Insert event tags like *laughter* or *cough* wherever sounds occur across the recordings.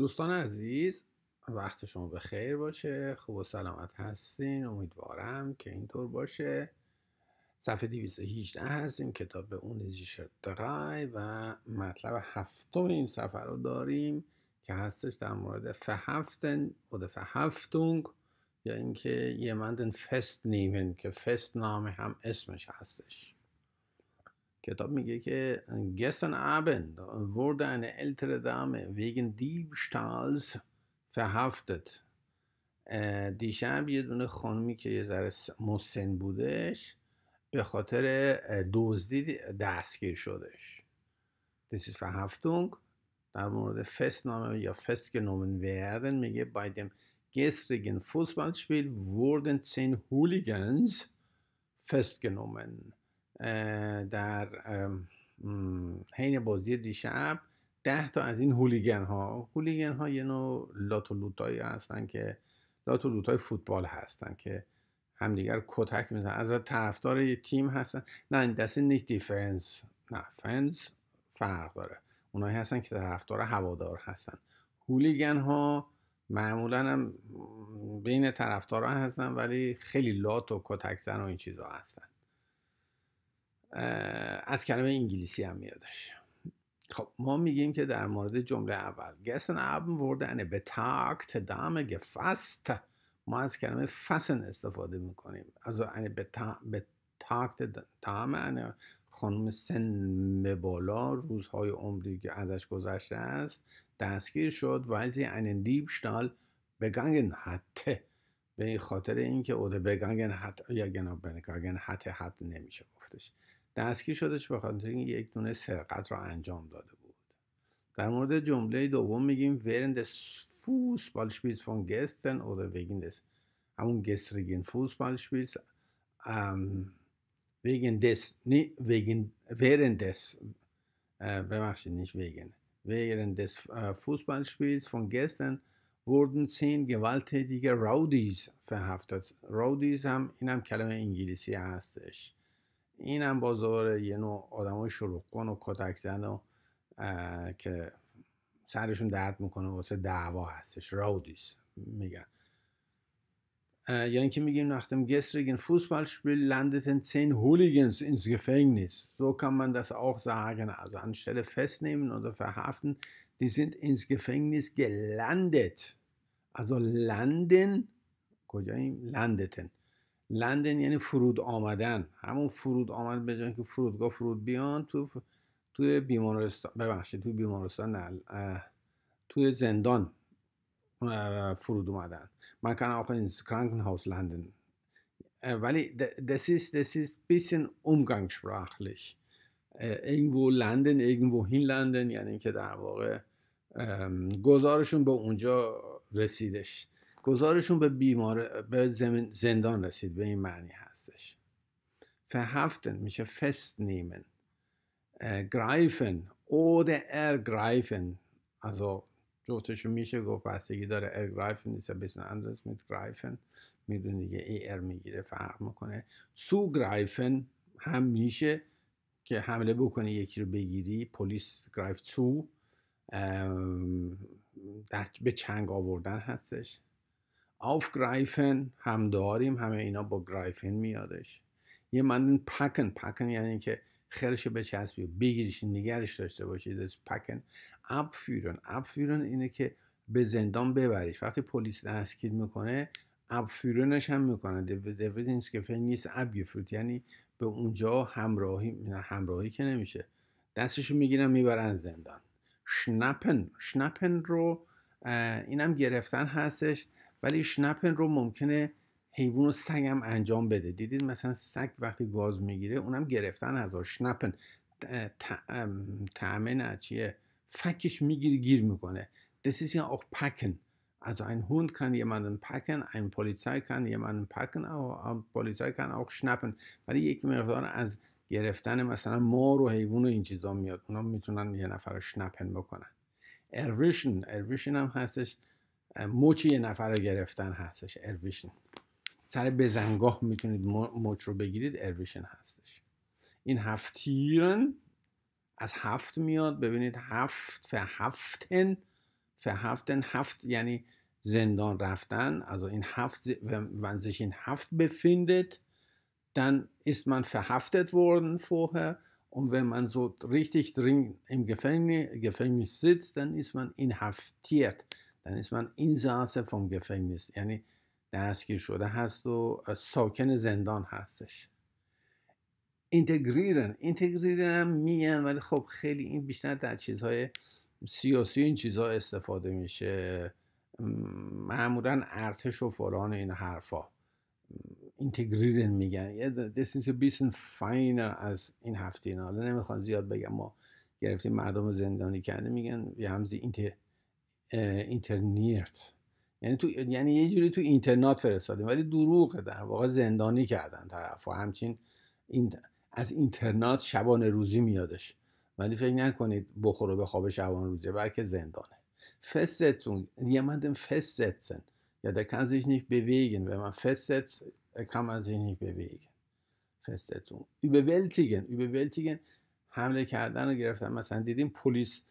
دوستان عزیز وقت شما به خیر باشه خوب و سلامت هستین امیدوارم که اینطور باشه صفحه 218 هستیم کتاب اون درای و مطلب هفتم این سفر رو داریم که هستش در مورد فهفتن و فهفتونگ یا اینکه یه مندن فست نیمن یعنی که فست نام هم اسمش هستش کتاب میگه که gestern Abend wurde eine ältere Dame wegen Diebstahls verhaftet. دیشب یه دونه خانمی که یه ذره مسن بودش به خاطر دزدی دستگیر شدش. Das ist Verhaftung. در مورد Festnahme یا festgenommen werden میگه bei dem gestrigen Fußballspiel wurden zehn Hooligans festgenommen. در حین بازی دیشب ده تا از این هولیگن ها هولیگن ها یه نوع هایی هستن که های فوتبال هستن که همدیگر کتک میزن از طرفدار یه تیم هستن نه دست نیک دیفنس نه فنس فرق داره اونایی هستن که طرفدار هوادار هستن هولیگن ها معمولا بین طرفدارا هستن ولی خیلی لات و کتک زن و این چیزا هستن از کلمه انگلیسی هم میادش خب ما میگیم که در مورد جمله اول گسن ابن وردن به تاکت دام گفست ما از کلمه فسن استفاده میکنیم از این یعنی به تاکت دام یعنی خانم سن بالا روزهای عمری که ازش گذشته است دستگیر شد و از ان لیبشتال یعنی بگنگن حته به خاطر اینکه اوده بگنگن حت یا حته نمیشه گفتش دستگیر شدش به خاطر یک دونه سرقت را انجام داده بود در مورد جمله دوم میگیم "Während des Fußballspiels von gestern" oder wegen des am gestrigen Fußballspiels wegen des نه wegen während des äh, ببخشید nicht wegen während des Fußballspiels von gestern wurden zehn gewalttätige Rowdies verhaftet Rowdies هم این هم کلمه انگلیسی هستش این هم بازاره یه نوع آدم های شلوغ و کتک و که سرشون درد میکنه واسه دعوا هستش راودیس میگن یا اینکه میگیم نختم گسترگین فوتبال اسپیل لندت 10 هولیگنز این گفنگنیس سو کم من داس اوخ زاگن از ان شله فست نیمن اودر فرهافتن دی سیند این گفنگنیس گلندت ازا لندن کجا این لندتن لندن یعنی فرود آمدن همون فرود آمدن به که فرودگاه فرود بیان تو ف... توی بیمارستان ببخشید توی بیمارستان نه توی زندان فرود اومدن man kan auch هاوس لندن. ولی Weil دسیس ist, das ist این bisschen لندن این هین لندن یعنی که در واقع گزارشون به اونجا رسیدش گزارشون به بیمار به زندان رسید به این معنی هستش فهفتن میشه فست نیمن گرایفن اود ار گرایفن از جفتشو میشه گفت بستگی داره ار گرایفن نیست بسن اندرس میت گرایفن میدون دیگه ای ار میگیره فرق میکنه سو گرایفن هم میشه که حمله بکنی یکی رو بگیری پلیس گرایف تو در به چنگ آوردن هستش aufgreifen هم داریم همه اینا با گرایفن میادش یه مندین پکن پکن یعنی که خرش چسبی بگیریش نگرش داشته باشید پکن ابفیرون ابفیرون اینه که به زندان ببریش وقتی پلیس دستگیر میکنه ابفیرونش هم میکنه دویدینس که نیست ابگفروت یعنی به اونجا همراهی همراهی که نمیشه دستشو میگیرن میبرن زندان شنپن شنپن رو اینم گرفتن هستش ولی شنپن رو ممکنه حیوان و هم انجام بده دیدید مثلا سگ وقتی گاز میگیره اونم گرفتن از شنپن تعمه نه چیه فکش میگیره گیر میکنه ها او پکن از این Also ein Hund kann jemanden packen, ein Polizei kann jemanden packen, aber Polizei kann auch schnappen. ولی یک مقدار از گرفتن مثلا مار و حیوان و این چیزا میاد اونا میتونن یه نفر رو شنپن بکنن ارویشن ارویشن هم هستش موچی یه نفر گرفتن هستش ارویشن سر بزنگاه میتونید موچ رو بگیرید ارویشن هستش این هفتیرن از هفت میاد ببینید هفت ف هفتن هفت یعنی زندان رفتن از این هفت ونزش این هفت بفیندت دن است من فهفتت وردن فوهر و ون من زود ریتی درین ام گفنگنی سیت دن است من این هفتیرت dann ist man این vom gefängnis یعنی دستگیر شده هست و ساکن زندان هستش انتگریرن انتگریرن هم میگن ولی خب خیلی این بیشتر در چیزهای سیاسی این چیزها استفاده میشه معمولا ارتش و فلان این حرفا انتگریرن میگن یه دستیس بیسن فاینر از این هفته حالا نمیخوان زیاد بگم ما گرفتیم مردم زندانی کرده میگن یه همزی اینترنیرت یعنی تو یعنی یه جوری تو اینترنات فرستادیم ولی دروغه در واقع زندانی کردن طرف و همچین این از اینترنات شبانه روزی میادش ولی فکر نکنید بخور و خواب شبان روزی بلکه زندانه فستتن یا festsetzen ja der نیک بویگن و من wenn man از kann man sich nicht bewegen بلتیگن überwältigen überwältigen حمله کردن رو گرفتن مثلا دیدیم پلیس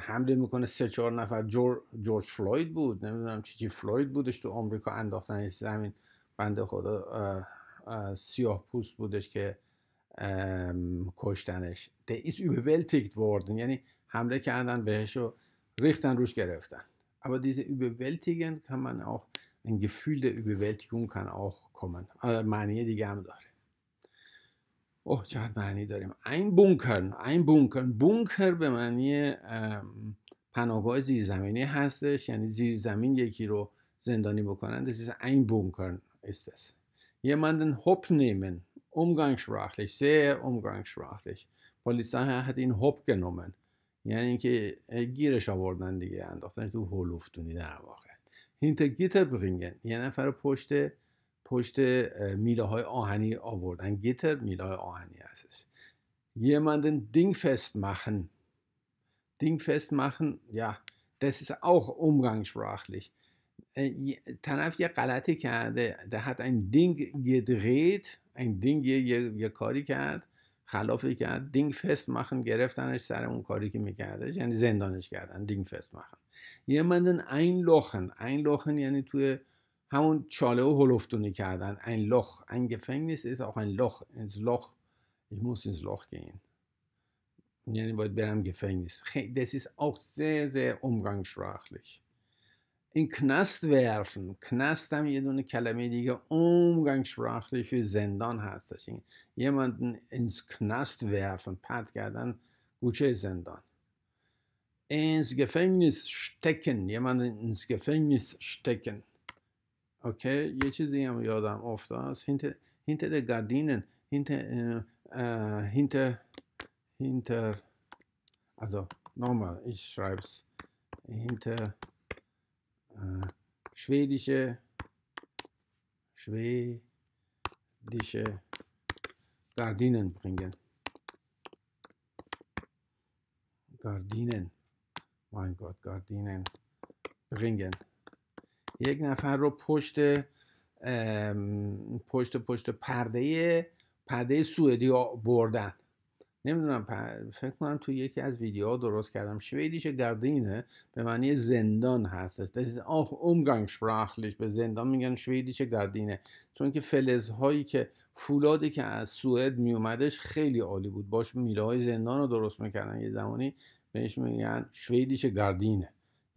حمله میکنه سه چهار نفر جور، جورج فلوید بود نمیدونم چی چی فلوید بودش تو آمریکا انداختن زمین بنده خدا سیاه پوست بودش که کشتنش دیز اوبولتیکت وردن یعنی حمله کردن بهش و ریختن روش گرفتن اما دیزه اوبولتیکن کان من اوخ این گفیل د Überwältigung کان اوخ آره، معنی دیگه هم داره اوه معنی داریم این بونکر این بونکر بونکر به معنی پناهگاه زیرزمینی هستش یعنی زیرزمین یکی رو زندانی بکنن این بونکر است یه ist es نیمن hochnehmen umgangssprachlich sehr umgangssprachlich Polizei این ihn hochgenommen یعنی اینکه گیرش آوردن دیگه انداختنش تو هلوفتونی در واقع hinter گیتر یه نفر پشت پشت میله های آهنی آوردن گیتر میله های آهنی هستش مخن دینگ فست مخن یا. دست das اوخ امگنگ umgangssprachlich. طرف یه غلطی کرده ده این دینگ Ding gedreht این دینگ یه, یه, یه کاری کرد خلافی کرد دینگ فست مخن گرفتنش سر اون کاری که میکردش یعنی زندانش کردن دینگ فست مخن یه مندن این لخن این لخن یعنی توی همون چاله و هلفتونی کردن ein Loch ein Gefängnis ist auch ein Loch ins Loch ich muss ins Loch gehen یعنی باید برم Gefängnis das ist auch sehr sehr umgangssprachlich in Knast werfen Knast هم یه دونه کلمه دیگه umgangssprachlich für زندان هستش jemanden ins Knast werfen پرت کردن گوشه زندان ins Gefängnis stecken jemanden ins Gefängnis stecken okay, یه چیزی هم یادم افتاد هینت هینت گاردینن هینت هینت hinter, also nochmal, ich schreibe es, hinter äh, schwedische, schwedische Gardinen bringen. Gardinen, mein Gott, Gardinen bringen. یک نفر رو پشت پشت پشت پرده پرده سوئدی بردن نمیدونم فکر کنم تو یکی از ویدیوها درست کردم شویدیش گردینه به معنی زندان هستش آخ umgangssprachlich به زندان میگن شویدیش گردینه چون که فلزهایی که فولادی که از سوئد میومدش خیلی عالی بود باش میلای زندان رو درست میکردن یه زمانی بهش میگن شویدیش گردینه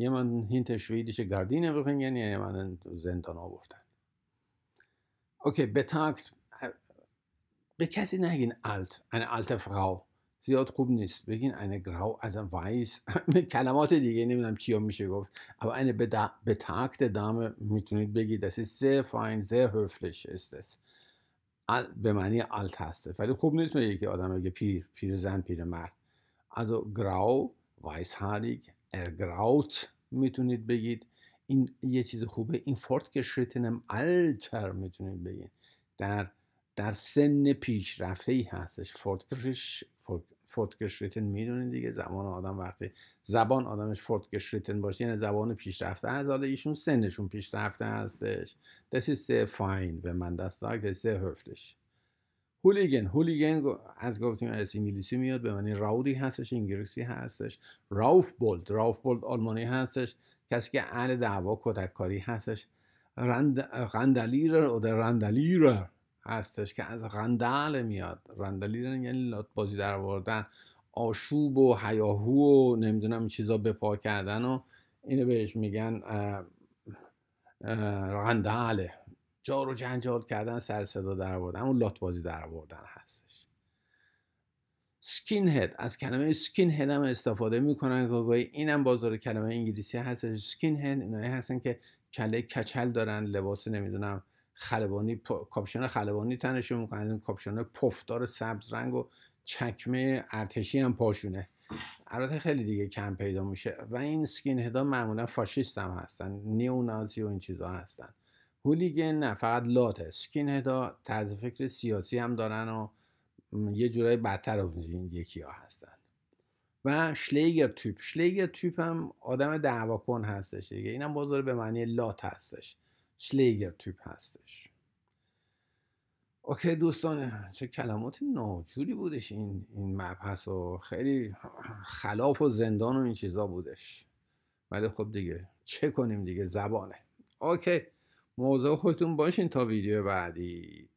jemanden hinter schwedische Gardine bringen, jemanden Zentren burdن Okay, betagt. به کسی eigentlich alt, eine alte Frau. Sie hat Rubnis, بگین eine grau, also weiß *laughs* mit کلمات دیگه نمیدونم چیا میشه گفت aber eine betagte Dame mit بگید das ist sehr fein, sehr höflich ist es Wenn man hier alt هسته ولی خوب نیست میگه که آدم بگه پیر پیر زن پیر مرد also grau weißhaarig ergraut میتونید بگید این یه چیز خوبه این فورت geschrittenem التر میتونید بگید در در سن پیشرفته ای هستش فورت فورتگشریتن میدونید دیگه زبان آدم وقتی زبان آدمش فورتگشریتن باشه یعنی زبان پیشرفته از حالا ایشون سنشون پیشرفته هستش This is فاین fine من من دست this هولیگن هولیگن از گفتیم از انگلیسی میاد به معنی راودی هستش انگلیسی هستش راوف بولد راوف بولد آلمانی هستش کسی که اهل دعوا کدککاری هستش رند او در رندلیر هستش که از غندل میاد رندلیر یعنی بازی در آوردن آشوب و هیاهو و نمیدونم چیزا به پا کردن و اینو بهش میگن غندله جار و جنجال کردن سر صدا در آوردن اون لات بازی در آوردن هستش سکین هد از کلمه سکین هد هم استفاده میکنن این اینم بازار کلمه انگلیسی هستش سکین هد اینایی هستن که کله کچل دارن لباس نمیدونم خلبانی پ... کاپشن خلبانی تنشون میکنن کاپشن پفدار سبز رنگ و چکمه ارتشی هم پاشونه البته خیلی دیگه کم پیدا میشه و این سکین هدا معمولا فاشیست هم هستن نیونازی و این چیزها هستن هولیگن نه فقط لاته سکین هدا طرز فکر سیاسی هم دارن و یه جورایی بدتر رو این یکی ها هستن و شلیگر تیپ شلیگر تیپ هم آدم دعواکن کن هستش دیگه اینم بازار به معنی لات هستش شلیگر تیپ هستش اوکی دوستان چه کلمات ناجوری بودش این این مبحث و خیلی خلاف و زندان و این چیزا بودش ولی خب دیگه چه کنیم دیگه زبانه اوکی موضوع خودتون باشین تا ویدیو بعدی